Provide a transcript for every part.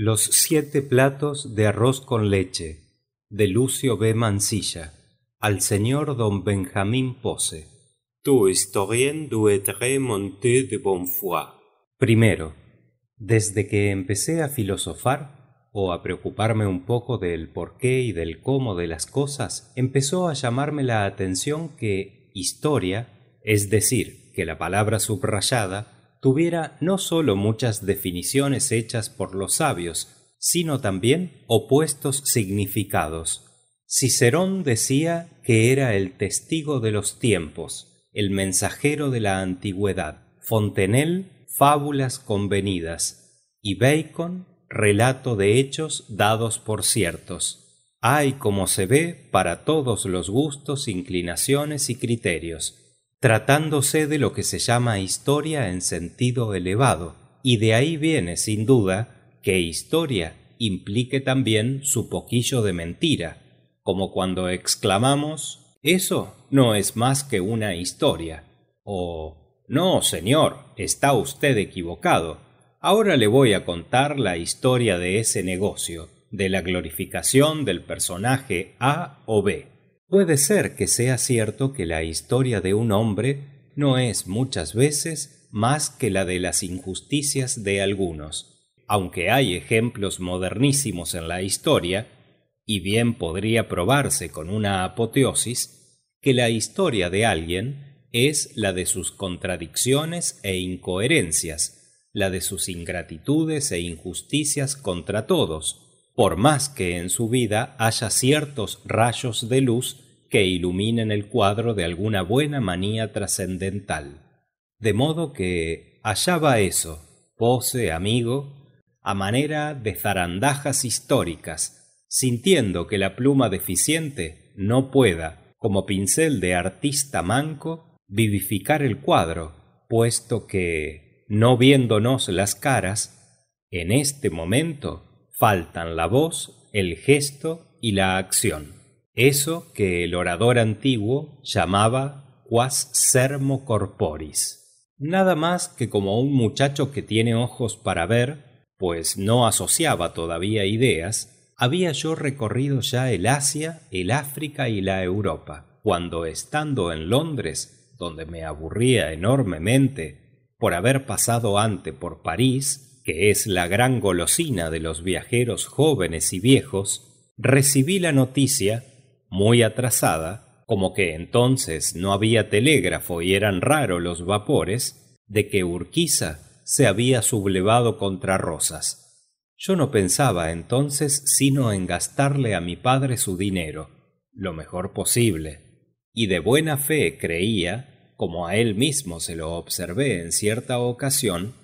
Los siete platos de arroz con leche de Lucio B. Mancilla, al señor don Benjamín Pose. Tu historien du être de bonfoy. Primero, desde que empecé a filosofar o a preocuparme un poco del porqué y del cómo de las cosas, empezó a llamarme la atención que historia, es decir, que la palabra subrayada tuviera no sólo muchas definiciones hechas por los sabios, sino también opuestos significados. Cicerón decía que era el testigo de los tiempos, el mensajero de la antigüedad, Fontenelle, fábulas convenidas, y Bacon, relato de hechos dados por ciertos. Hay, como se ve, para todos los gustos, inclinaciones y criterios tratándose de lo que se llama historia en sentido elevado y de ahí viene sin duda que historia implique también su poquillo de mentira como cuando exclamamos eso no es más que una historia o no señor está usted equivocado ahora le voy a contar la historia de ese negocio de la glorificación del personaje A o B puede ser que sea cierto que la historia de un hombre no es muchas veces más que la de las injusticias de algunos, aunque hay ejemplos modernísimos en la historia, y bien podría probarse con una apoteosis, que la historia de alguien es la de sus contradicciones e incoherencias, la de sus ingratitudes e injusticias contra todos, por más que en su vida haya ciertos rayos de luz que iluminen el cuadro de alguna buena manía trascendental. De modo que hallaba eso, pose amigo, a manera de zarandajas históricas, sintiendo que la pluma deficiente no pueda, como pincel de artista manco, vivificar el cuadro, puesto que, no viéndonos las caras, en este momento faltan la voz, el gesto y la acción, eso que el orador antiguo llamaba quas sermo corporis, nada más que como un muchacho que tiene ojos para ver, pues no asociaba todavía ideas, había yo recorrido ya el Asia, el África y la Europa, cuando estando en Londres, donde me aburría enormemente por haber pasado ante por París, que es la gran golosina de los viajeros jóvenes y viejos, recibí la noticia, muy atrasada, como que entonces no había telégrafo y eran raros los vapores, de que Urquiza se había sublevado contra Rosas. Yo no pensaba entonces sino en gastarle a mi padre su dinero, lo mejor posible, y de buena fe creía, como a él mismo se lo observé en cierta ocasión,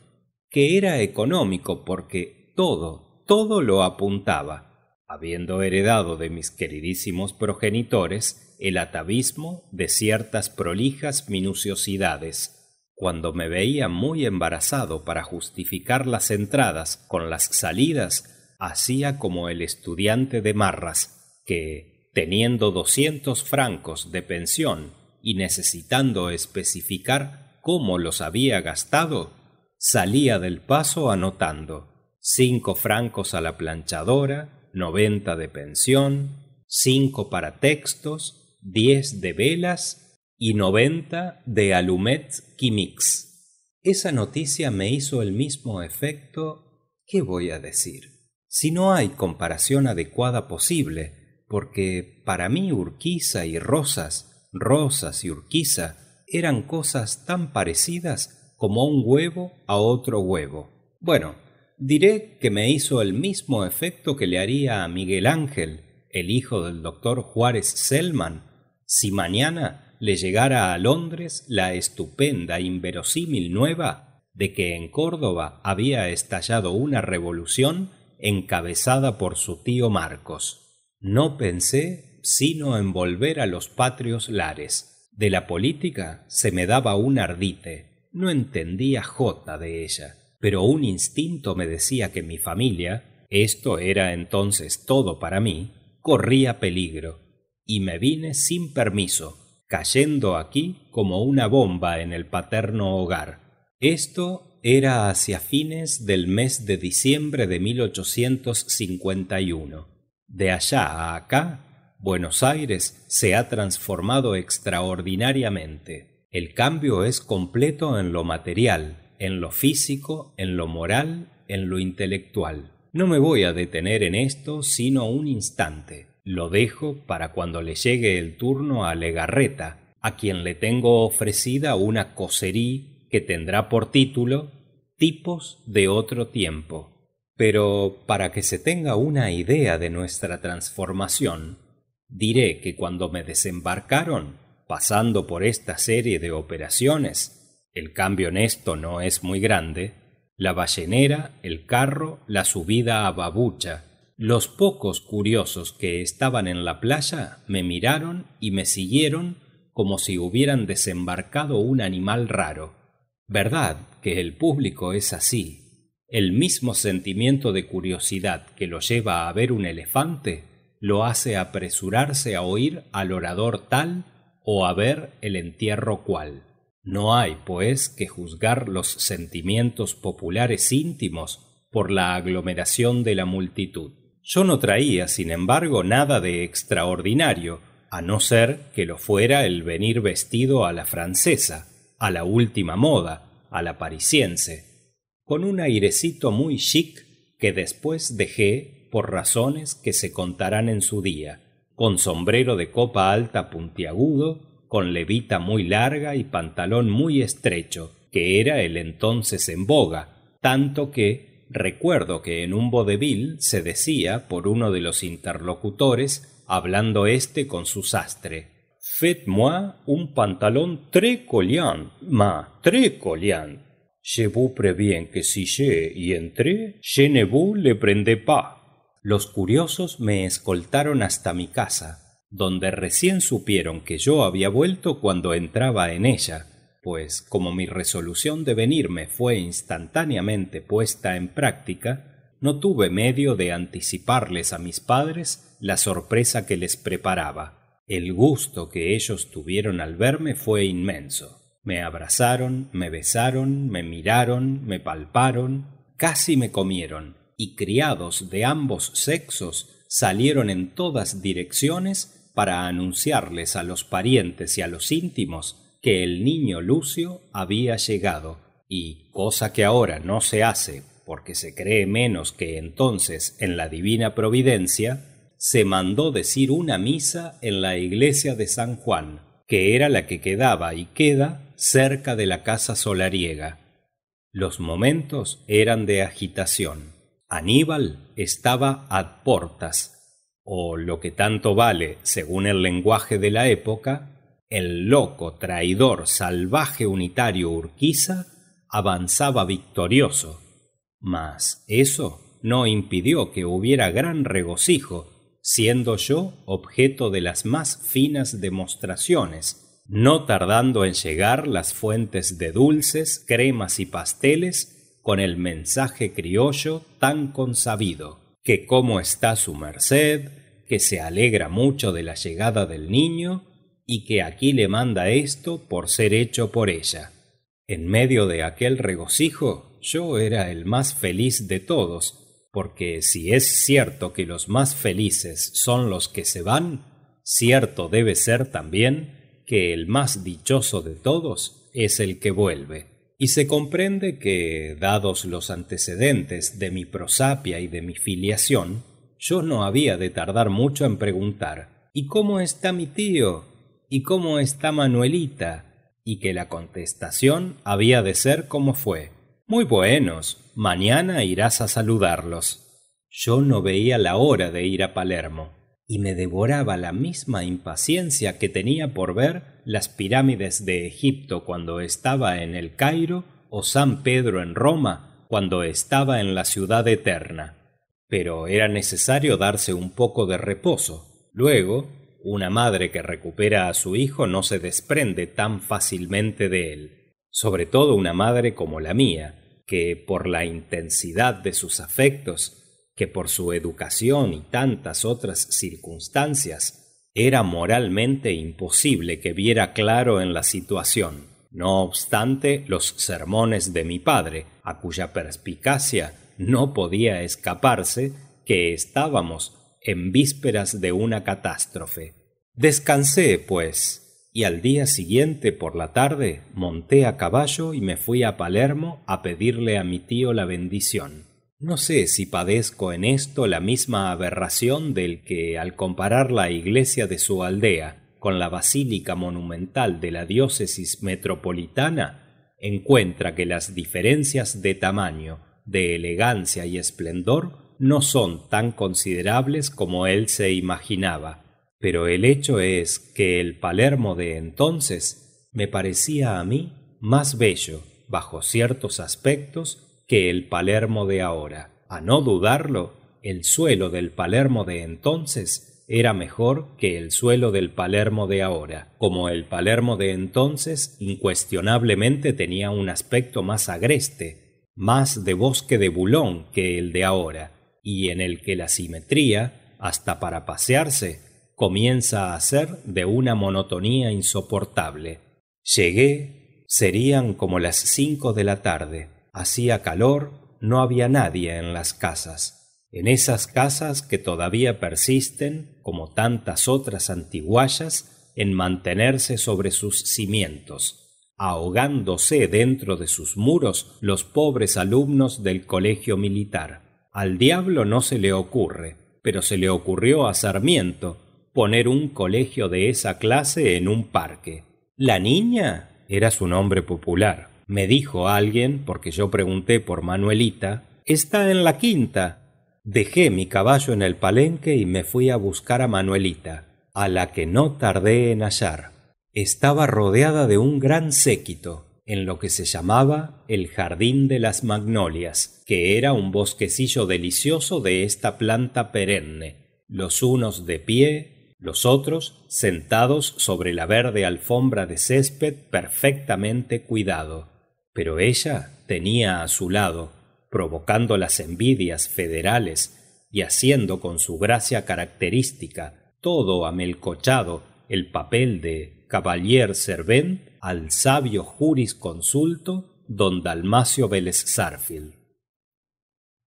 que era económico porque todo, todo lo apuntaba, habiendo heredado de mis queridísimos progenitores el atavismo de ciertas prolijas minuciosidades. Cuando me veía muy embarazado para justificar las entradas con las salidas, hacía como el estudiante de Marras, que, teniendo doscientos francos de pensión y necesitando especificar cómo los había gastado, salía del paso anotando cinco francos a la planchadora noventa de pensión cinco para textos diez de velas y noventa de alumets quimix esa noticia me hizo el mismo efecto qué voy a decir si no hay comparación adecuada posible porque para mí urquiza y rosas rosas y urquiza eran cosas tan parecidas como un huevo a otro huevo. Bueno, diré que me hizo el mismo efecto que le haría a Miguel Ángel, el hijo del doctor Juárez Selman, si mañana le llegara a Londres la estupenda inverosímil nueva de que en Córdoba había estallado una revolución encabezada por su tío Marcos. No pensé sino en volver a los patrios lares. De la política se me daba un ardite, no entendía jota de ella pero un instinto me decía que mi familia esto era entonces todo para mí corría peligro y me vine sin permiso cayendo aquí como una bomba en el paterno hogar esto era hacia fines del mes de diciembre de 1851. De allá a acá, Buenos Aires se ha transformado extraordinariamente. El cambio es completo en lo material, en lo físico, en lo moral, en lo intelectual. No me voy a detener en esto sino un instante. Lo dejo para cuando le llegue el turno a Legarreta, a quien le tengo ofrecida una coserí que tendrá por título Tipos de otro tiempo. Pero para que se tenga una idea de nuestra transformación, diré que cuando me desembarcaron pasando por esta serie de operaciones, el cambio en esto no es muy grande, la ballenera, el carro, la subida a babucha, los pocos curiosos que estaban en la playa me miraron y me siguieron como si hubieran desembarcado un animal raro. Verdad que el público es así. El mismo sentimiento de curiosidad que lo lleva a ver un elefante lo hace apresurarse a oír al orador tal o ver el entierro cual no hay pues que juzgar los sentimientos populares íntimos por la aglomeración de la multitud yo no traía sin embargo nada de extraordinario a no ser que lo fuera el venir vestido a la francesa a la última moda a la parisiense con un airecito muy chic que después dejé por razones que se contarán en su día con sombrero de copa alta puntiagudo con levita muy larga y pantalón muy estrecho que era el entonces en boga tanto que recuerdo que en un vodevil se decía por uno de los interlocutores hablando éste con su sastre Faites-moi un pantalón très ma très Je vous préviens que si je y entré, je ne vous le prende pas los curiosos me escoltaron hasta mi casa donde recién supieron que yo había vuelto cuando entraba en ella pues como mi resolución de venirme fue instantáneamente puesta en práctica no tuve medio de anticiparles a mis padres la sorpresa que les preparaba el gusto que ellos tuvieron al verme fue inmenso me abrazaron me besaron me miraron me palparon casi me comieron y criados de ambos sexos salieron en todas direcciones para anunciarles a los parientes y a los íntimos que el niño Lucio había llegado, y, cosa que ahora no se hace porque se cree menos que entonces en la divina providencia, se mandó decir una misa en la iglesia de San Juan, que era la que quedaba y queda cerca de la casa solariega. Los momentos eran de agitación. Aníbal estaba ad portas, o lo que tanto vale, según el lenguaje de la época, el loco, traidor, salvaje unitario Urquiza avanzaba victorioso. Mas eso no impidió que hubiera gran regocijo, siendo yo objeto de las más finas demostraciones, no tardando en llegar las fuentes de dulces, cremas y pasteles con el mensaje criollo tan consabido que cómo está su merced que se alegra mucho de la llegada del niño y que aquí le manda esto por ser hecho por ella en medio de aquel regocijo yo era el más feliz de todos porque si es cierto que los más felices son los que se van cierto debe ser también que el más dichoso de todos es el que vuelve y se comprende que, dados los antecedentes de mi prosapia y de mi filiación, yo no había de tardar mucho en preguntar ¿Y cómo está mi tío? ¿Y cómo está Manuelita? y que la contestación había de ser como fue. Muy buenos, mañana irás a saludarlos. Yo no veía la hora de ir a Palermo y me devoraba la misma impaciencia que tenía por ver las pirámides de egipto cuando estaba en el cairo o san pedro en roma cuando estaba en la ciudad eterna pero era necesario darse un poco de reposo luego una madre que recupera a su hijo no se desprende tan fácilmente de él sobre todo una madre como la mía que por la intensidad de sus afectos que por su educación y tantas otras circunstancias era moralmente imposible que viera claro en la situación. No obstante, los sermones de mi padre, a cuya perspicacia no podía escaparse, que estábamos en vísperas de una catástrofe. Descansé, pues, y al día siguiente por la tarde monté a caballo y me fui a Palermo a pedirle a mi tío la bendición. No sé si padezco en esto la misma aberración del que, al comparar la iglesia de su aldea con la basílica monumental de la diócesis metropolitana, encuentra que las diferencias de tamaño, de elegancia y esplendor no son tan considerables como él se imaginaba. Pero el hecho es que el Palermo de entonces me parecía a mí más bello, bajo ciertos aspectos, que el Palermo de ahora. A no dudarlo, el suelo del Palermo de entonces era mejor que el suelo del Palermo de ahora, como el Palermo de entonces incuestionablemente tenía un aspecto más agreste, más de bosque de bulón que el de ahora, y en el que la simetría, hasta para pasearse, comienza a ser de una monotonía insoportable. Llegué, serían como las cinco de la tarde, hacía calor no había nadie en las casas en esas casas que todavía persisten como tantas otras antiguallas en mantenerse sobre sus cimientos ahogándose dentro de sus muros los pobres alumnos del colegio militar. Al diablo no se le ocurre, pero se le ocurrió a Sarmiento poner un colegio de esa clase en un parque. La niña era su nombre popular me dijo alguien, porque yo pregunté por Manuelita, está en la quinta. Dejé mi caballo en el palenque y me fui a buscar a Manuelita, a la que no tardé en hallar. Estaba rodeada de un gran séquito, en lo que se llamaba el Jardín de las Magnolias, que era un bosquecillo delicioso de esta planta perenne, los unos de pie, los otros sentados sobre la verde alfombra de césped perfectamente cuidado pero ella tenía a su lado, provocando las envidias federales y haciendo con su gracia característica todo amelcochado el papel de Cavalier Servent al sabio jurisconsulto don Dalmacio Vélez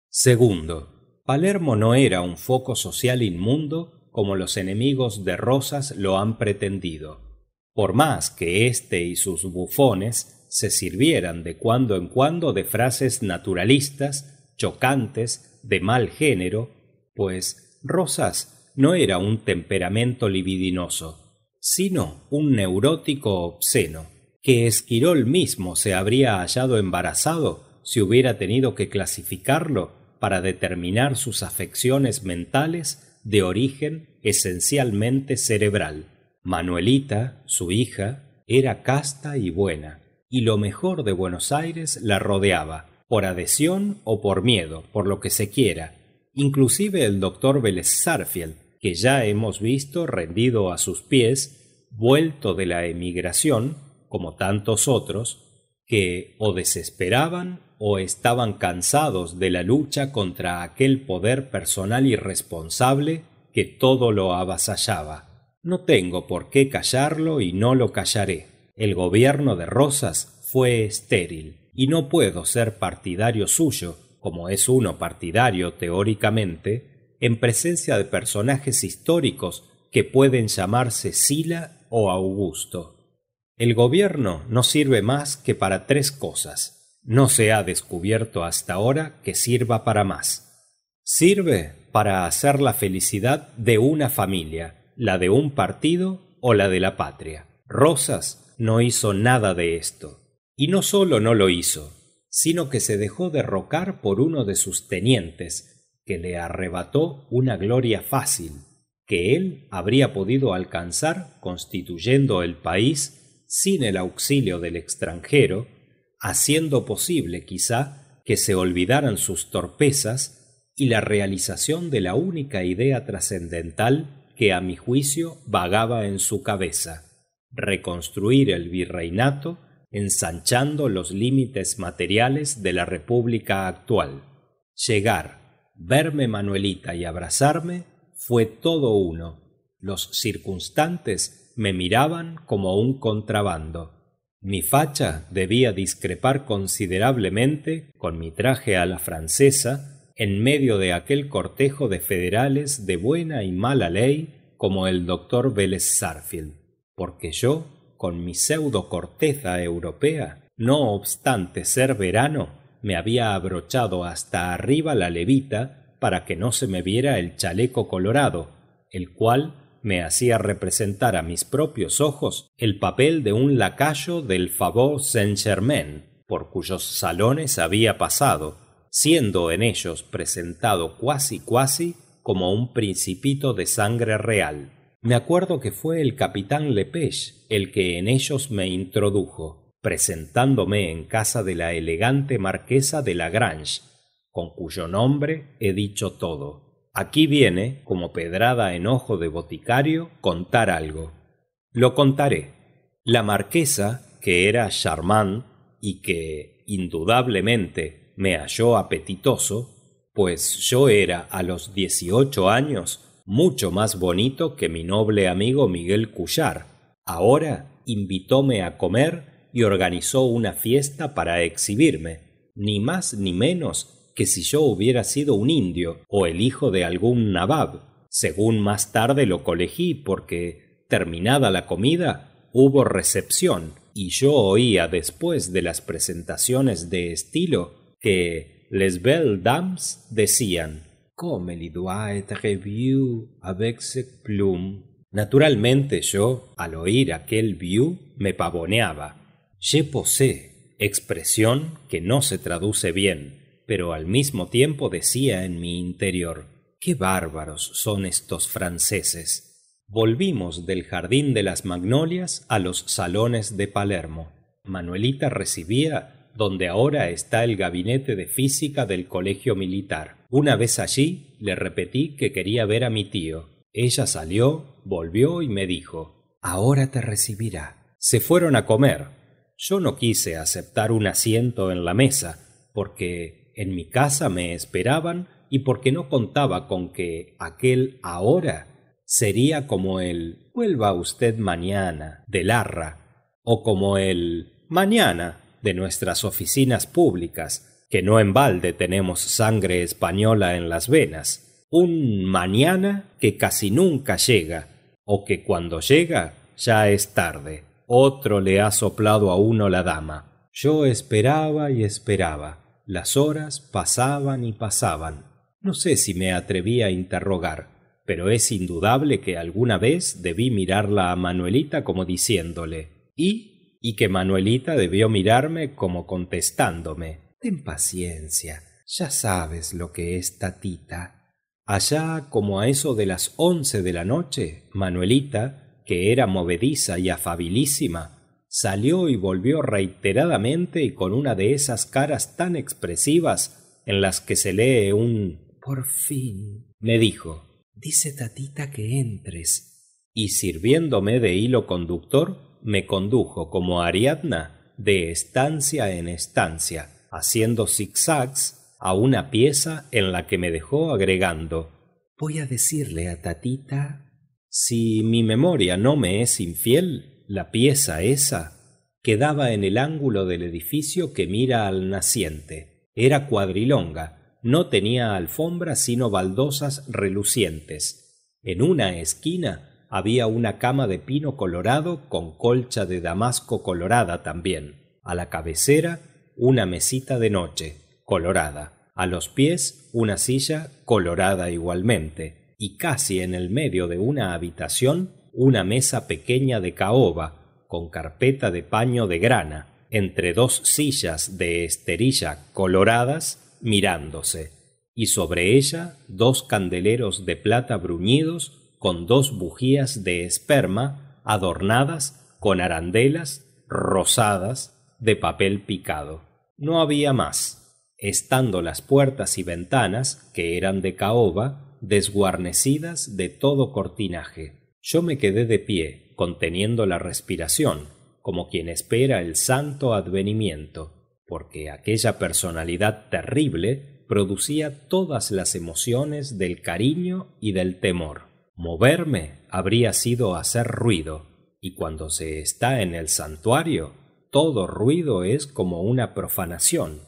Segundo, Palermo no era un foco social inmundo como los enemigos de Rosas lo han pretendido. Por más que éste y sus bufones se sirvieran de cuando en cuando de frases naturalistas chocantes de mal género pues rosas no era un temperamento libidinoso sino un neurótico obsceno que esquirol mismo se habría hallado embarazado si hubiera tenido que clasificarlo para determinar sus afecciones mentales de origen esencialmente cerebral manuelita su hija era casta y buena y lo mejor de buenos aires la rodeaba por adhesión o por miedo por lo que se quiera inclusive el doctor vélez que ya hemos visto rendido a sus pies vuelto de la emigración como tantos otros que o desesperaban o estaban cansados de la lucha contra aquel poder personal irresponsable que todo lo avasallaba. No tengo por qué callarlo y no lo callaré el gobierno de rosas fue estéril y no puedo ser partidario suyo como es uno partidario teóricamente en presencia de personajes históricos que pueden llamarse Sila o Augusto. El gobierno no sirve más que para tres cosas. No se ha descubierto hasta ahora que sirva para más. Sirve para hacer la felicidad de una familia, la de un partido o la de la patria. Rosas no hizo nada de esto y no sólo no lo hizo sino que se dejó derrocar por uno de sus tenientes que le arrebató una gloria fácil que él habría podido alcanzar constituyendo el país sin el auxilio del extranjero haciendo posible quizá que se olvidaran sus torpezas y la realización de la única idea trascendental que a mi juicio vagaba en su cabeza reconstruir el virreinato ensanchando los límites materiales de la república actual llegar verme manuelita y abrazarme fue todo uno los circunstantes me miraban como un contrabando mi facha debía discrepar considerablemente con mi traje a la francesa en medio de aquel cortejo de federales de buena y mala ley como el doctor vélez porque yo con mi pseudo corteza europea no obstante ser verano me había abrochado hasta arriba la levita para que no se me viera el chaleco colorado el cual me hacía representar a mis propios ojos el papel de un lacayo del faubourg Saint-Germain, por cuyos salones había pasado, siendo en ellos presentado cuasi cuasi como un principito de sangre real me acuerdo que fue el capitán lepech el que en ellos me introdujo presentándome en casa de la elegante marquesa de lagrange con cuyo nombre he dicho todo aquí viene como pedrada en ojo de boticario contar algo lo contaré la marquesa que era charmant y que indudablemente me halló apetitoso pues yo era a los dieciocho años mucho más bonito que mi noble amigo miguel cullar ahora invitóme a comer y organizó una fiesta para exhibirme ni más ni menos que si yo hubiera sido un indio o el hijo de algún nabab según más tarde lo colegí porque terminada la comida hubo recepción y yo oía después de las presentaciones de estilo que les belles dames decían avec Naturalmente yo, al oír aquel view, me pavoneaba. Je posé, expresión que no se traduce bien, pero al mismo tiempo decía en mi interior, qué bárbaros son estos franceses. Volvimos del jardín de las magnolias a los salones de Palermo. Manuelita recibía donde ahora está el gabinete de física del Colegio Militar. Una vez allí le repetí que quería ver a mi tío. Ella salió, volvió y me dijo Ahora te recibirá. Se fueron a comer. Yo no quise aceptar un asiento en la mesa, porque en mi casa me esperaban y porque no contaba con que aquel ahora sería como el vuelva usted mañana de Larra o como el mañana de nuestras oficinas públicas que no en balde tenemos sangre española en las venas, un mañana que casi nunca llega, o que cuando llega ya es tarde. Otro le ha soplado a uno la dama. Yo esperaba y esperaba. Las horas pasaban y pasaban. No sé si me atreví a interrogar, pero es indudable que alguna vez debí mirarla a Manuelita como diciéndole y y que Manuelita debió mirarme como contestándome paciencia ya sabes lo que es tatita allá como a eso de las once de la noche manuelita que era movediza y afabilísima salió y volvió reiteradamente y con una de esas caras tan expresivas en las que se lee un por fin me dijo dice tatita que entres y sirviéndome de hilo conductor me condujo como Ariadna de estancia en estancia haciendo zigzags a una pieza en la que me dejó agregando Voy a decirle a Tatita. Si mi memoria no me es infiel, la pieza esa quedaba en el ángulo del edificio que mira al naciente. Era cuadrilonga, no tenía alfombra sino baldosas relucientes. En una esquina había una cama de pino colorado con colcha de damasco colorada también. A la cabecera una mesita de noche, colorada, a los pies una silla colorada igualmente, y casi en el medio de una habitación una mesa pequeña de caoba, con carpeta de paño de grana, entre dos sillas de esterilla coloradas mirándose, y sobre ella dos candeleros de plata bruñidos con dos bujías de esperma adornadas con arandelas rosadas de papel picado. No había más, estando las puertas y ventanas, que eran de caoba, desguarnecidas de todo cortinaje. Yo me quedé de pie, conteniendo la respiración, como quien espera el santo advenimiento, porque aquella personalidad terrible producía todas las emociones del cariño y del temor. Moverme habría sido hacer ruido, y cuando se está en el santuario todo ruido es como una profanación,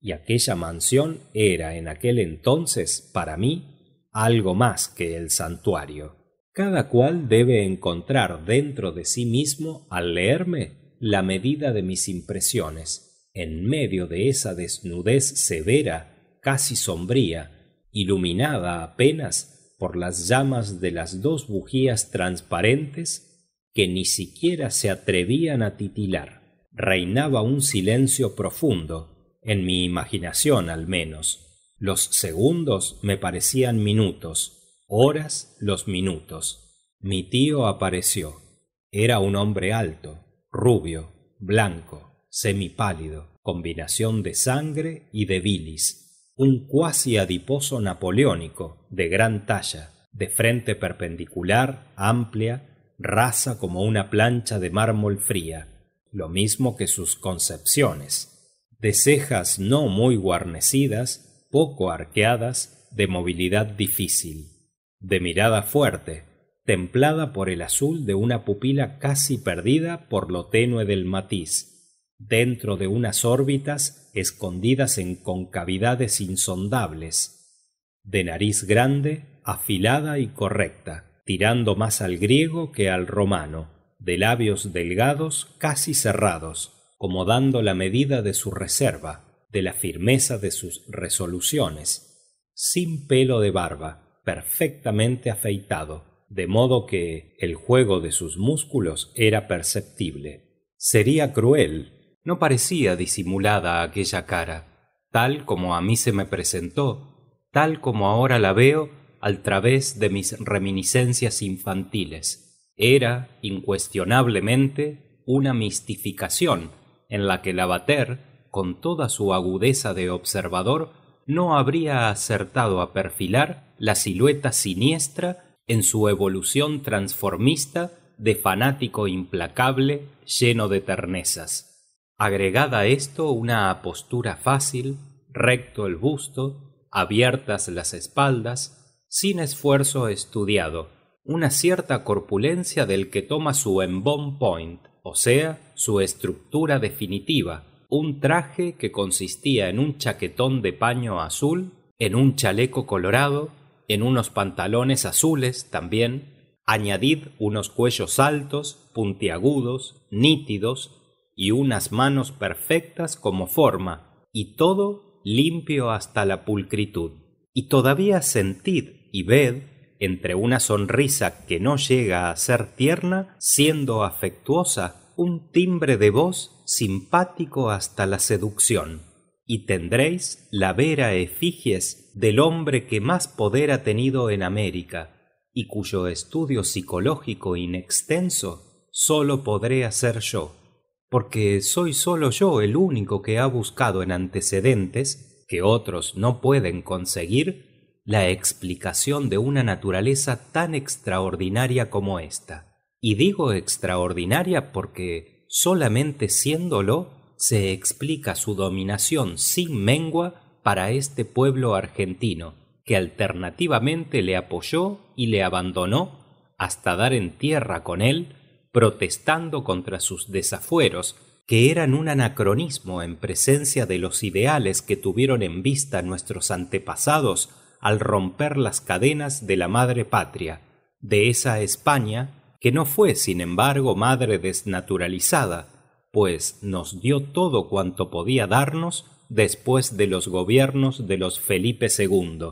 y aquella mansión era en aquel entonces, para mí, algo más que el santuario. Cada cual debe encontrar dentro de sí mismo, al leerme, la medida de mis impresiones. En medio de esa desnudez severa, casi sombría, iluminada apenas por las llamas de las dos bujías transparentes que ni siquiera se atrevían a titilar reinaba un silencio profundo en mi imaginación al menos los segundos me parecían minutos horas los minutos mi tío apareció era un hombre alto rubio blanco semipálido combinación de sangre y de bilis un cuasi adiposo napoleónico de gran talla de frente perpendicular amplia rasa como una plancha de mármol fría lo mismo que sus concepciones, de cejas no muy guarnecidas, poco arqueadas, de movilidad difícil, de mirada fuerte, templada por el azul de una pupila casi perdida por lo tenue del matiz, dentro de unas órbitas escondidas en concavidades insondables, de nariz grande, afilada y correcta, tirando más al griego que al romano, de labios delgados casi cerrados como dando la medida de su reserva de la firmeza de sus resoluciones sin pelo de barba perfectamente afeitado de modo que el juego de sus músculos era perceptible sería cruel no parecía disimulada aquella cara tal como a mí se me presentó tal como ahora la veo al través de mis reminiscencias infantiles era, incuestionablemente, una mistificación en la que Lavater, con toda su agudeza de observador, no habría acertado a perfilar la silueta siniestra en su evolución transformista de fanático implacable lleno de ternezas. Agregada a esto una postura fácil, recto el busto, abiertas las espaldas, sin esfuerzo estudiado, una cierta corpulencia del que toma su embon point, o sea, su estructura definitiva, un traje que consistía en un chaquetón de paño azul, en un chaleco colorado, en unos pantalones azules también, añadid unos cuellos altos, puntiagudos, nítidos y unas manos perfectas como forma, y todo limpio hasta la pulcritud. Y todavía sentid y ved entre una sonrisa que no llega a ser tierna, siendo afectuosa, un timbre de voz simpático hasta la seducción. Y tendréis la vera efigies del hombre que más poder ha tenido en América, y cuyo estudio psicológico inextenso sólo podré hacer yo, porque soy sólo yo el único que ha buscado en antecedentes que otros no pueden conseguir la explicación de una naturaleza tan extraordinaria como ésta. Y digo extraordinaria porque solamente siéndolo se explica su dominación sin mengua para este pueblo argentino, que alternativamente le apoyó y le abandonó hasta dar en tierra con él, protestando contra sus desafueros, que eran un anacronismo en presencia de los ideales que tuvieron en vista nuestros antepasados al romper las cadenas de la madre patria, de esa España que no fue, sin embargo, madre desnaturalizada, pues nos dio todo cuanto podía darnos después de los gobiernos de los Felipe II.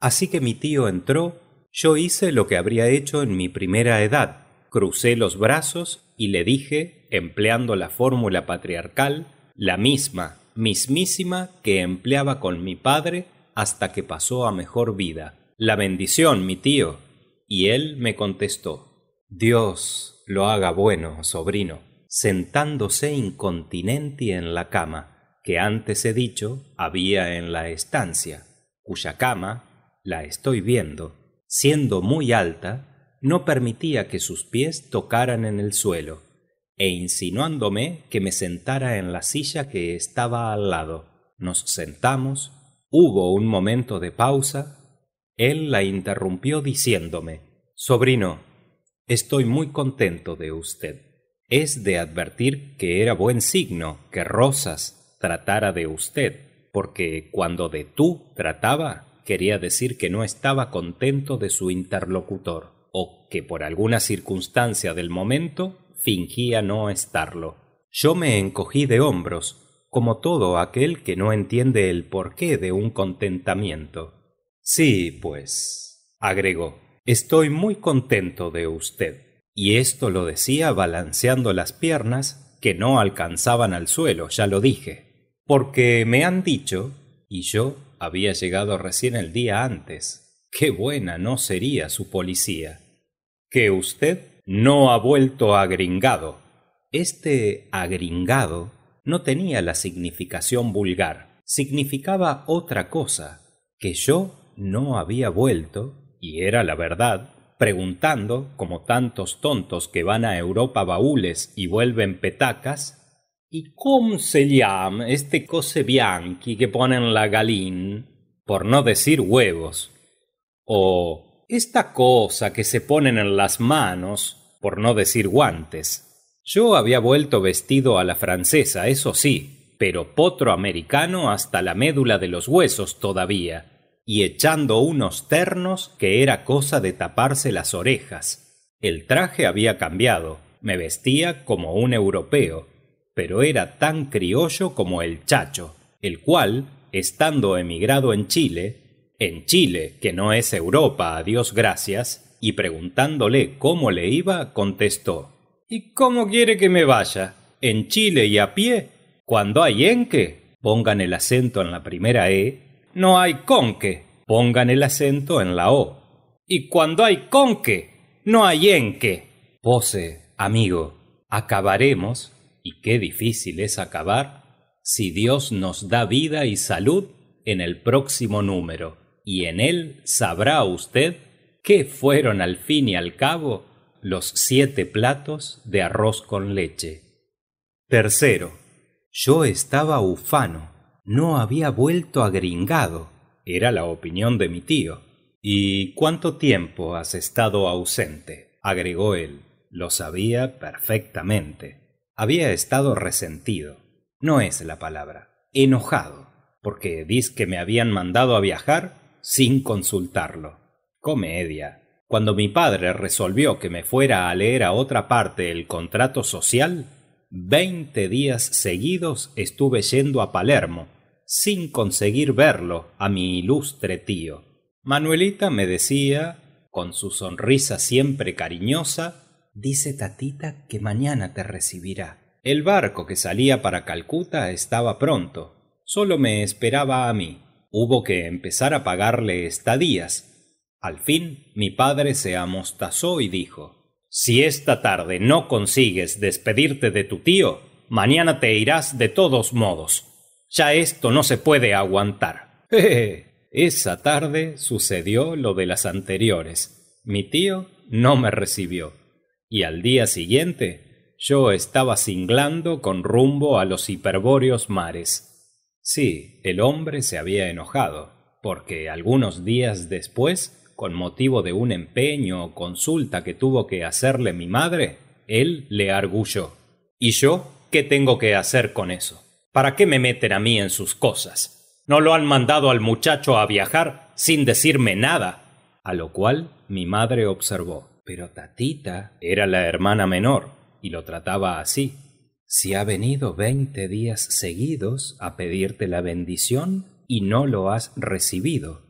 Así que mi tío entró, yo hice lo que habría hecho en mi primera edad, crucé los brazos y le dije, empleando la fórmula patriarcal, la misma, mismísima que empleaba con mi padre hasta que pasó a mejor vida. La bendición, mi tío. Y él me contestó, Dios lo haga bueno, sobrino, sentándose incontinenti en la cama, que antes he dicho había en la estancia, cuya cama, la estoy viendo, siendo muy alta, no permitía que sus pies tocaran en el suelo, e insinuándome que me sentara en la silla que estaba al lado. Nos sentamos hubo un momento de pausa él la interrumpió diciéndome sobrino estoy muy contento de usted es de advertir que era buen signo que rosas tratara de usted porque cuando de tú trataba quería decir que no estaba contento de su interlocutor o que por alguna circunstancia del momento fingía no estarlo yo me encogí de hombros como todo aquel que no entiende el porqué de un contentamiento. Sí, pues, agregó, estoy muy contento de usted. Y esto lo decía balanceando las piernas, que no alcanzaban al suelo, ya lo dije. Porque me han dicho, y yo había llegado recién el día antes, qué buena no sería su policía, que usted no ha vuelto agringado. Este agringado no tenía la significación vulgar, significaba otra cosa, que yo no había vuelto, y era la verdad, preguntando, como tantos tontos que van a Europa baúles y vuelven petacas, ¿Y cómo se llama este cose bianchi que ponen la galín? Por no decir huevos. O esta cosa que se ponen en las manos, por no decir guantes. Yo había vuelto vestido a la francesa, eso sí, pero potro americano hasta la médula de los huesos todavía, y echando unos ternos que era cosa de taparse las orejas. El traje había cambiado, me vestía como un europeo, pero era tan criollo como el chacho, el cual, estando emigrado en Chile, en Chile, que no es Europa, a Dios gracias, y preguntándole cómo le iba, contestó ¿Y cómo quiere que me vaya? ¿En Chile y a pie? Cuando hay enque, pongan el acento en la primera E. No hay conque, pongan el acento en la O. Y cuando hay conque, no hay enque. Pose, amigo, acabaremos, y qué difícil es acabar, si Dios nos da vida y salud en el próximo número, y en él sabrá usted qué fueron al fin y al cabo los siete platos de arroz con leche. Tercero, yo estaba ufano, no había vuelto agringado, era la opinión de mi tío. ¿Y cuánto tiempo has estado ausente? agregó él. Lo sabía perfectamente. Había estado resentido. No es la palabra. Enojado. Porque dis que me habían mandado a viajar sin consultarlo. Comedia, cuando mi padre resolvió que me fuera a leer a otra parte el contrato social, veinte días seguidos estuve yendo a Palermo, sin conseguir verlo a mi ilustre tío. Manuelita me decía, con su sonrisa siempre cariñosa, dice Tatita que mañana te recibirá. El barco que salía para Calcuta estaba pronto, solo me esperaba a mí. Hubo que empezar a pagarle estadías, al fin mi padre se amostazó y dijo si esta tarde no consigues despedirte de tu tío mañana te irás de todos modos ya esto no se puede aguantar esa tarde sucedió lo de las anteriores mi tío no me recibió y al día siguiente yo estaba cinglando con rumbo a los hiperbóreos mares sí el hombre se había enojado porque algunos días después con motivo de un empeño o consulta que tuvo que hacerle mi madre, él le arguyó. ¿Y yo qué tengo que hacer con eso? ¿Para qué me meten a mí en sus cosas? ¿No lo han mandado al muchacho a viajar sin decirme nada? A lo cual mi madre observó. Pero Tatita era la hermana menor y lo trataba así. Si ha venido veinte días seguidos a pedirte la bendición y no lo has recibido,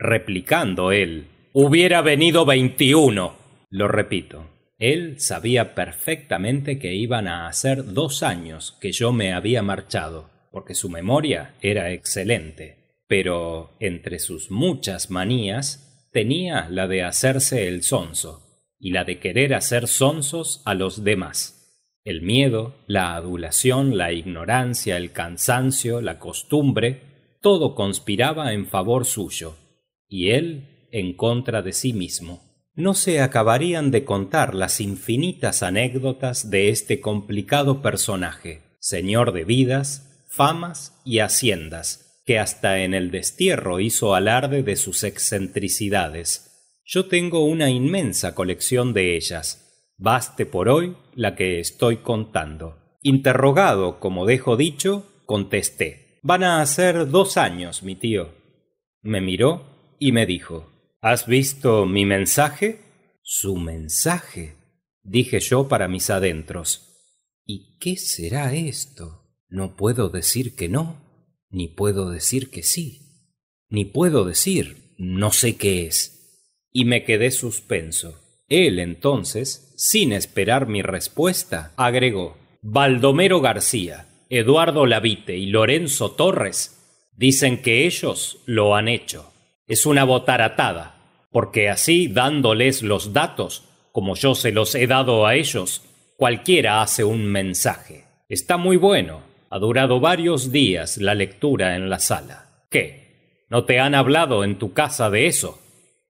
replicando él. Hubiera venido veintiuno. Lo repito. Él sabía perfectamente que iban a hacer dos años que yo me había marchado, porque su memoria era excelente. Pero entre sus muchas manías tenía la de hacerse el sonso y la de querer hacer sonsos a los demás. El miedo, la adulación, la ignorancia, el cansancio, la costumbre, todo conspiraba en favor suyo, y él en contra de sí mismo. No se acabarían de contar las infinitas anécdotas de este complicado personaje, señor de vidas, famas y haciendas, que hasta en el destierro hizo alarde de sus excentricidades. Yo tengo una inmensa colección de ellas. Baste por hoy la que estoy contando. Interrogado, como dejo dicho, contesté. Van a hacer dos años, mi tío. Me miró y me dijo, ¿Has visto mi mensaje? Su mensaje, dije yo para mis adentros. ¿Y qué será esto? No puedo decir que no, ni puedo decir que sí, ni puedo decir no sé qué es. Y me quedé suspenso. Él entonces, sin esperar mi respuesta, agregó, Baldomero García, Eduardo Lavite y Lorenzo Torres dicen que ellos lo han hecho es una botaratada, porque así dándoles los datos, como yo se los he dado a ellos, cualquiera hace un mensaje. Está muy bueno. Ha durado varios días la lectura en la sala. ¿Qué? ¿No te han hablado en tu casa de eso?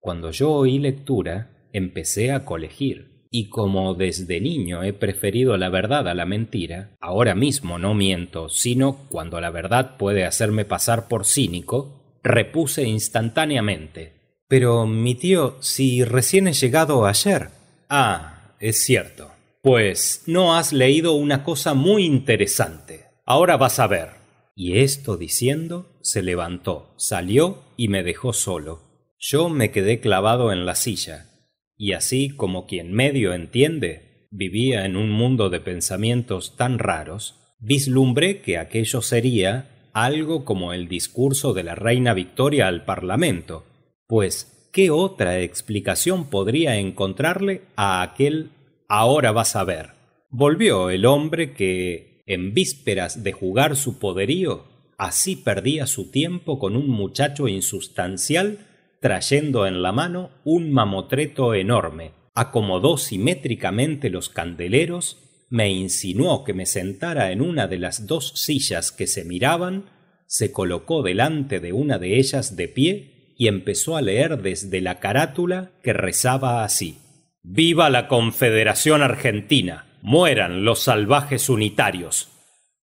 Cuando yo oí lectura, empecé a colegir. Y como desde niño he preferido la verdad a la mentira, ahora mismo no miento, sino cuando la verdad puede hacerme pasar por cínico, repuse instantáneamente. Pero mi tío, si recién he llegado ayer. Ah, es cierto. Pues no has leído una cosa muy interesante. Ahora vas a ver. Y esto diciendo, se levantó, salió y me dejó solo. Yo me quedé clavado en la silla, y así como quien medio entiende, vivía en un mundo de pensamientos tan raros, vislumbré que aquello sería, algo como el discurso de la reina Victoria al Parlamento, pues ¿qué otra explicación podría encontrarle a aquel ahora vas a ver? Volvió el hombre que, en vísperas de jugar su poderío, así perdía su tiempo con un muchacho insustancial trayendo en la mano un mamotreto enorme, acomodó simétricamente los candeleros me insinuó que me sentara en una de las dos sillas que se miraban se colocó delante de una de ellas de pie y empezó a leer desde la carátula que rezaba así Viva la Confederación Argentina. Mueran los salvajes unitarios.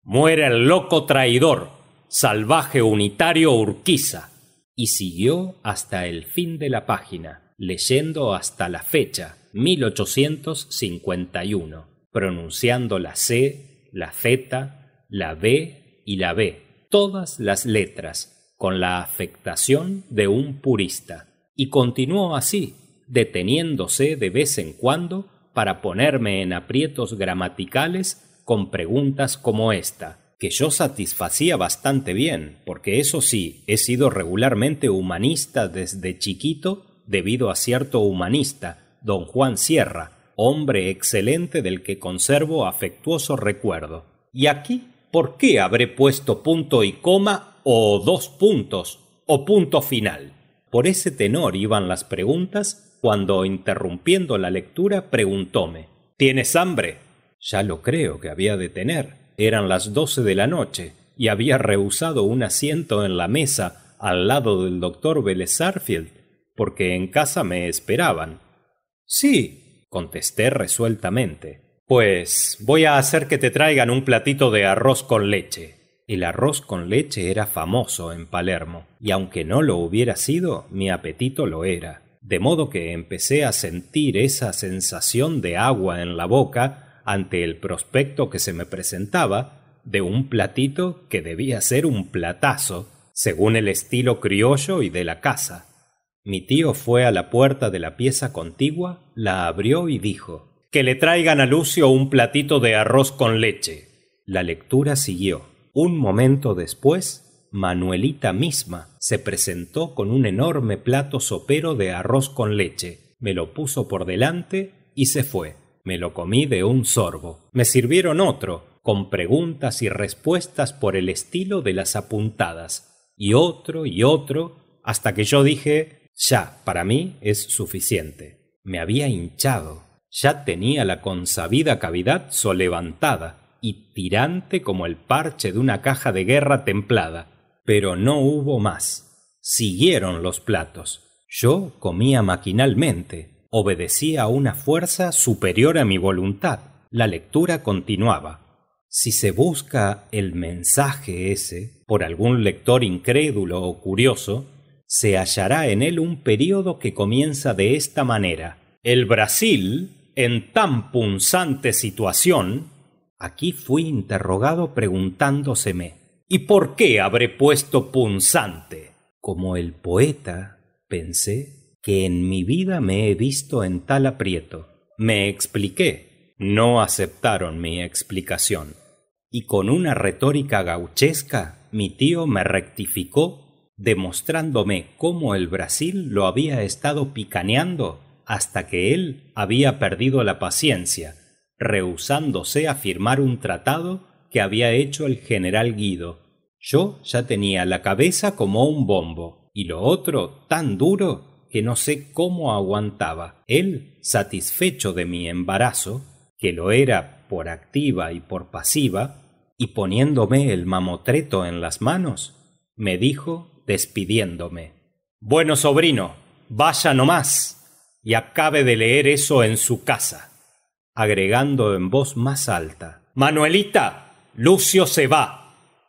Muera el loco traidor, salvaje unitario Urquiza. Y siguió hasta el fin de la página, leyendo hasta la fecha, 1851 pronunciando la C, la Z, la B y la B, todas las letras, con la afectación de un purista. Y continuó así, deteniéndose de vez en cuando para ponerme en aprietos gramaticales con preguntas como esta, que yo satisfacía bastante bien, porque eso sí, he sido regularmente humanista desde chiquito debido a cierto humanista, don Juan Sierra, hombre excelente del que conservo afectuoso recuerdo. Y aquí, ¿por qué habré puesto punto y coma o dos puntos o punto final? Por ese tenor iban las preguntas cuando, interrumpiendo la lectura, preguntóme ¿Tienes hambre? Ya lo creo que había de tener. Eran las doce de la noche y había rehusado un asiento en la mesa al lado del doctor Belezarfield porque en casa me esperaban. Sí, contesté resueltamente. Pues voy a hacer que te traigan un platito de arroz con leche. El arroz con leche era famoso en Palermo, y aunque no lo hubiera sido, mi apetito lo era. De modo que empecé a sentir esa sensación de agua en la boca ante el prospecto que se me presentaba de un platito que debía ser un platazo, según el estilo criollo y de la casa. Mi tío fue a la puerta de la pieza contigua, la abrió y dijo Que le traigan a Lucio un platito de arroz con leche. La lectura siguió. Un momento después, Manuelita misma se presentó con un enorme plato sopero de arroz con leche, me lo puso por delante y se fue. Me lo comí de un sorbo. Me sirvieron otro, con preguntas y respuestas por el estilo de las apuntadas, y otro y otro, hasta que yo dije ya, para mí, es suficiente. Me había hinchado. Ya tenía la consabida cavidad solevantada y tirante como el parche de una caja de guerra templada. Pero no hubo más. Siguieron los platos. Yo comía maquinalmente. Obedecía a una fuerza superior a mi voluntad. La lectura continuaba. Si se busca el mensaje ese por algún lector incrédulo o curioso, se hallará en él un período que comienza de esta manera. El Brasil, en tan punzante situación, aquí fui interrogado preguntándoseme, ¿y por qué habré puesto punzante? Como el poeta, pensé, que en mi vida me he visto en tal aprieto. Me expliqué. No aceptaron mi explicación. Y con una retórica gauchesca, mi tío me rectificó demostrándome cómo el brasil lo había estado picaneando hasta que él había perdido la paciencia rehusándose a firmar un tratado que había hecho el general guido yo ya tenía la cabeza como un bombo y lo otro tan duro que no sé cómo aguantaba él satisfecho de mi embarazo que lo era por activa y por pasiva y poniéndome el mamotreto en las manos me dijo despidiéndome. Bueno, sobrino, vaya no más y acabe de leer eso en su casa. Agregando en voz más alta. Manuelita, Lucio se va.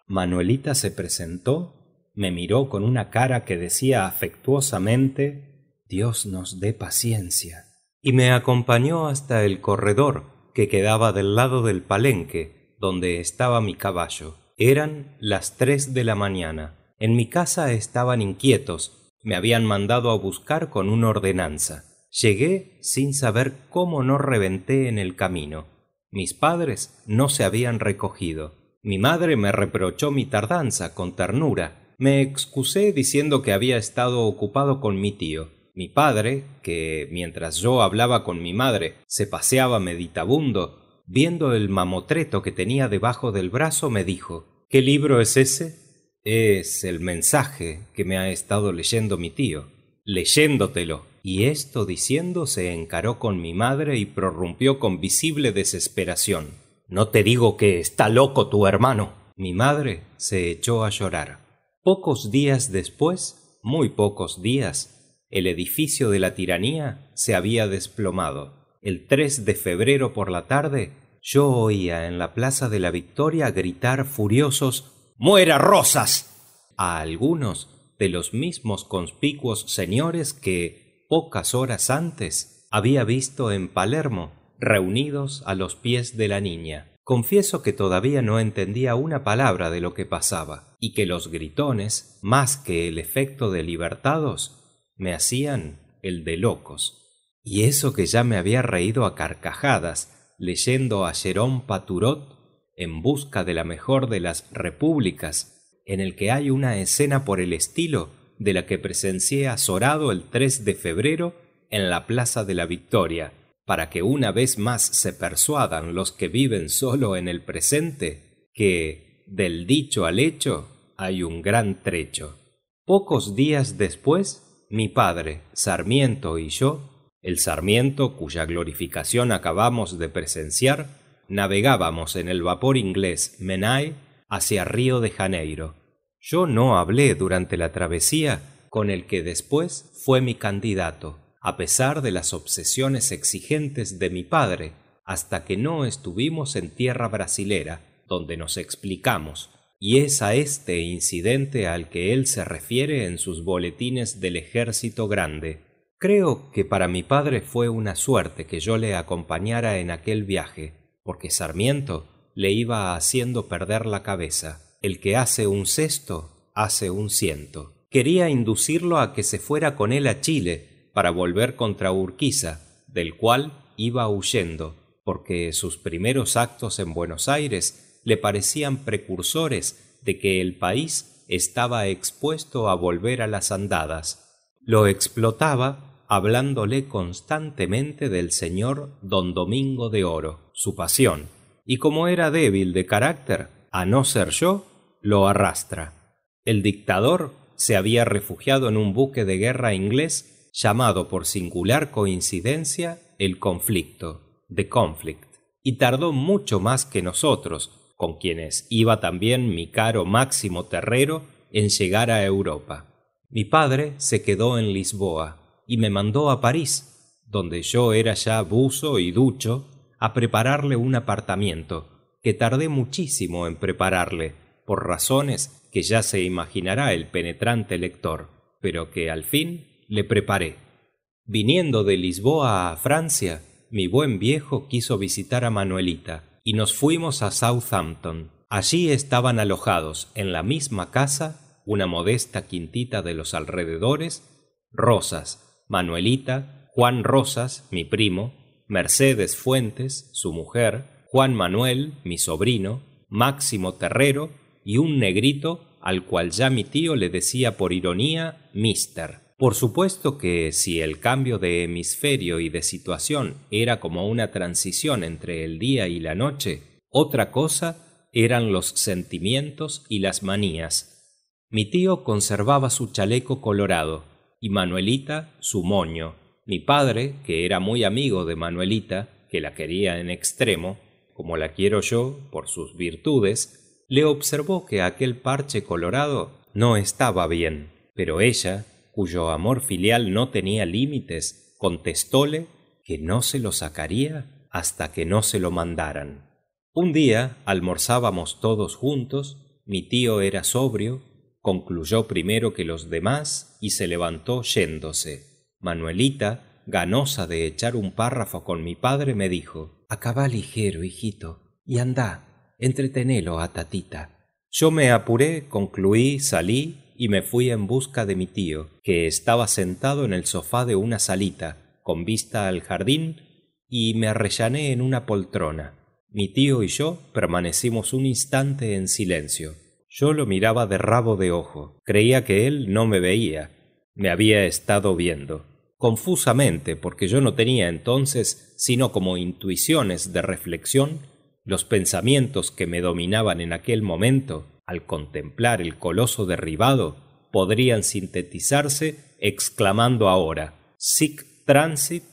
Manuelita se presentó, me miró con una cara que decía afectuosamente Dios nos dé paciencia, y me acompañó hasta el corredor que quedaba del lado del palenque, donde estaba mi caballo. Eran las tres de la mañana. En mi casa estaban inquietos, me habían mandado a buscar con una ordenanza. Llegué sin saber cómo no reventé en el camino. Mis padres no se habían recogido. Mi madre me reprochó mi tardanza con ternura. Me excusé diciendo que había estado ocupado con mi tío. Mi padre, que mientras yo hablaba con mi madre se paseaba meditabundo, viendo el mamotreto que tenía debajo del brazo, me dijo ¿Qué libro es ese? Es el mensaje que me ha estado leyendo mi tío, leyéndotelo. Y esto diciendo se encaró con mi madre y prorrumpió con visible desesperación. No te digo que está loco tu hermano. Mi madre se echó a llorar. Pocos días después, muy pocos días, el edificio de la tiranía se había desplomado. El 3 de febrero por la tarde, yo oía en la Plaza de la Victoria gritar furiosos Muera Rosas. a algunos de los mismos conspicuos señores que, pocas horas antes, había visto en Palermo, reunidos a los pies de la niña. Confieso que todavía no entendía una palabra de lo que pasaba, y que los gritones, más que el efecto de libertados, me hacían el de locos. Y eso que ya me había reído a carcajadas leyendo a Jerón Paturot en busca de la mejor de las repúblicas, en el que hay una escena por el estilo de la que presencié azorado el 3 de febrero en la Plaza de la Victoria, para que una vez más se persuadan los que viven solo en el presente que del dicho al hecho hay un gran trecho. Pocos días después, mi padre, Sarmiento y yo, el Sarmiento cuya glorificación acabamos de presenciar, navegábamos en el vapor inglés Menai hacia Río de Janeiro. Yo no hablé durante la travesía con el que después fue mi candidato, a pesar de las obsesiones exigentes de mi padre, hasta que no estuvimos en tierra brasilera, donde nos explicamos, y es a este incidente al que él se refiere en sus boletines del Ejército Grande. Creo que para mi padre fue una suerte que yo le acompañara en aquel viaje, porque Sarmiento le iba haciendo perder la cabeza. El que hace un cesto, hace un ciento. Quería inducirlo a que se fuera con él a Chile para volver contra Urquiza, del cual iba huyendo, porque sus primeros actos en Buenos Aires le parecían precursores de que el país estaba expuesto a volver a las andadas. Lo explotaba hablándole constantemente del señor don Domingo de Oro, su pasión, y como era débil de carácter, a no ser yo, lo arrastra. El dictador se había refugiado en un buque de guerra inglés llamado por singular coincidencia el conflicto, The Conflict, y tardó mucho más que nosotros, con quienes iba también mi caro Máximo Terrero, en llegar a Europa. Mi padre se quedó en Lisboa, y me mandó a París, donde yo era ya buzo y ducho, a prepararle un apartamiento, que tardé muchísimo en prepararle, por razones que ya se imaginará el penetrante lector, pero que al fin le preparé. Viniendo de Lisboa a Francia, mi buen viejo quiso visitar a Manuelita, y nos fuimos a Southampton. Allí estaban alojados, en la misma casa, una modesta quintita de los alrededores, Rosas, manuelita juan rosas mi primo mercedes fuentes su mujer juan manuel mi sobrino máximo terrero y un negrito al cual ya mi tío le decía por ironía mister por supuesto que si el cambio de hemisferio y de situación era como una transición entre el día y la noche, otra cosa eran los sentimientos y las manías. Mi tío conservaba su chaleco colorado, Manuelita su moño. Mi padre, que era muy amigo de Manuelita, que la quería en extremo, como la quiero yo, por sus virtudes, le observó que aquel parche colorado no estaba bien, pero ella, cuyo amor filial no tenía límites, contestóle que no se lo sacaría hasta que no se lo mandaran. Un día almorzábamos todos juntos, mi tío era sobrio, concluyó primero que los demás y se levantó yéndose. Manuelita, ganosa de echar un párrafo con mi padre, me dijo Acabá ligero, hijito, y andá, entretenelo a tatita. Yo me apuré, concluí, salí y me fui en busca de mi tío, que estaba sentado en el sofá de una salita, con vista al jardín, y me arrellané en una poltrona. Mi tío y yo permanecimos un instante en silencio. Yo lo miraba de rabo de ojo. Creía que él no me veía. Me había estado viendo. Confusamente, porque yo no tenía entonces, sino como intuiciones de reflexión, los pensamientos que me dominaban en aquel momento, al contemplar el coloso derribado, podrían sintetizarse exclamando ahora, sic transit,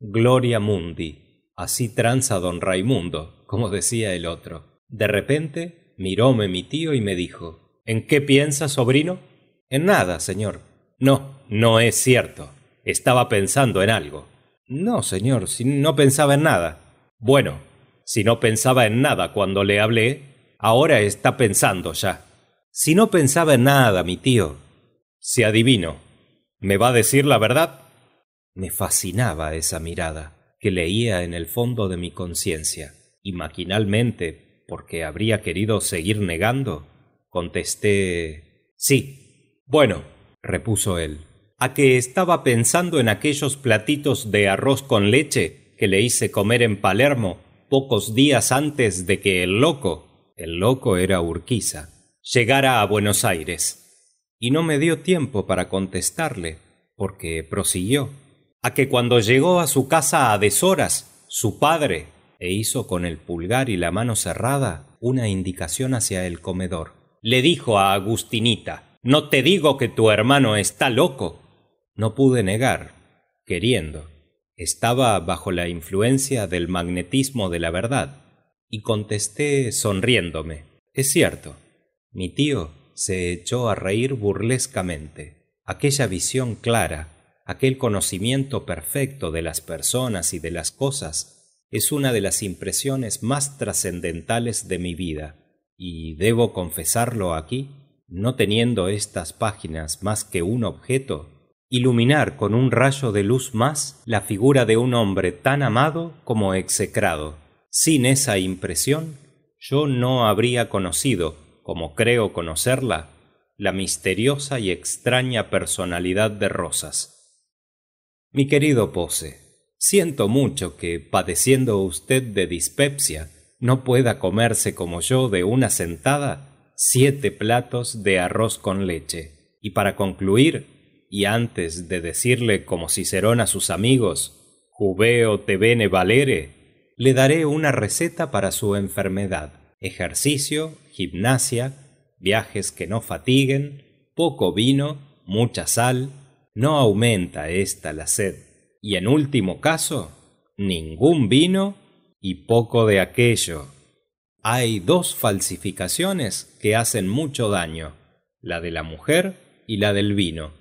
gloria mundi. Así tranza don Raimundo, como decía el otro. De repente miróme mi tío y me dijo ¿En qué piensa, sobrino? En nada, señor. No, no es cierto. Estaba pensando en algo. No, señor, si no pensaba en nada. Bueno, si no pensaba en nada cuando le hablé, ahora está pensando ya. Si no pensaba en nada, mi tío. Si adivino, ¿me va a decir la verdad? Me fascinaba esa mirada que leía en el fondo de mi conciencia, y maquinalmente porque habría querido seguir negando, contesté Sí. Bueno, repuso él, a que estaba pensando en aquellos platitos de arroz con leche que le hice comer en Palermo pocos días antes de que el loco, el loco era Urquiza, llegara a Buenos Aires. Y no me dio tiempo para contestarle, porque prosiguió, a que cuando llegó a su casa a deshoras, su padre, e hizo con el pulgar y la mano cerrada una indicación hacia el comedor. Le dijo a Agustinita, No te digo que tu hermano está loco. No pude negar, queriendo. Estaba bajo la influencia del magnetismo de la verdad, y contesté sonriéndome. Es cierto. Mi tío se echó a reír burlescamente. Aquella visión clara, aquel conocimiento perfecto de las personas y de las cosas es una de las impresiones más trascendentales de mi vida, y debo confesarlo aquí, no teniendo estas páginas más que un objeto, iluminar con un rayo de luz más la figura de un hombre tan amado como execrado. Sin esa impresión, yo no habría conocido, como creo conocerla, la misteriosa y extraña personalidad de Rosas. Mi querido Pose, Siento mucho que, padeciendo usted de dispepsia, no pueda comerse como yo de una sentada siete platos de arroz con leche. Y para concluir, y antes de decirle como Cicerón a sus amigos, Jubeo te bene valere, le daré una receta para su enfermedad, ejercicio, gimnasia, viajes que no fatiguen, poco vino, mucha sal, no aumenta esta la sed y en último caso, ningún vino y poco de aquello. Hay dos falsificaciones que hacen mucho daño, la de la mujer y la del vino.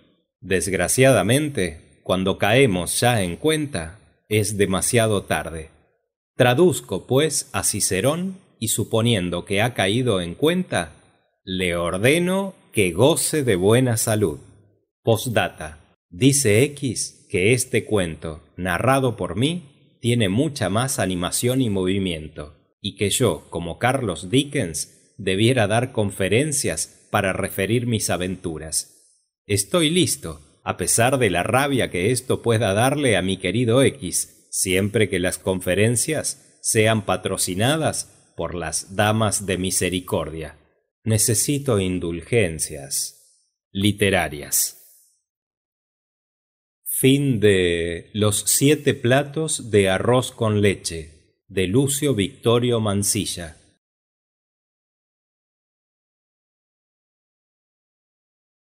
Desgraciadamente, cuando caemos ya en cuenta, es demasiado tarde. Traduzco, pues, a Cicerón y suponiendo que ha caído en cuenta, le ordeno que goce de buena salud. Postdata. Dice X que este cuento, narrado por mí, tiene mucha más animación y movimiento, y que yo, como Carlos Dickens, debiera dar conferencias para referir mis aventuras. Estoy listo, a pesar de la rabia que esto pueda darle a mi querido X, siempre que las conferencias sean patrocinadas por las Damas de Misericordia. Necesito indulgencias literarias. Fin de Los siete platos de arroz con leche de Lucio Victorio Mancilla.